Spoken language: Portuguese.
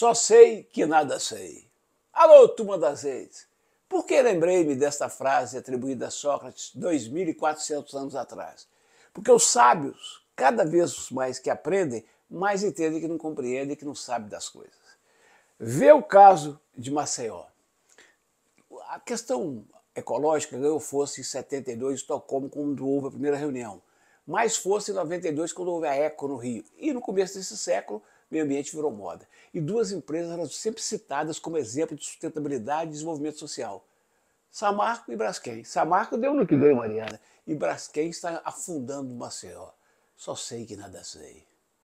Só sei que nada sei. Alô, turma das redes! Por que lembrei-me desta frase atribuída a Sócrates 2.400 anos atrás? Porque os sábios, cada vez mais que aprendem, mais entendem que não compreendem, que não sabem das coisas. Vê o caso de Maceió. A questão ecológica ganhou força em 72 em Estocolmo, quando houve a primeira reunião. Mais força em 92, quando houve a ECO no Rio. E no começo desse século, meio ambiente virou moda. E duas empresas eram sempre citadas como exemplo de sustentabilidade e desenvolvimento social. Samarco e Braskem. Samarco deu no que deu, Mariana. E Braskem está afundando Maceió. Só sei que nada sei.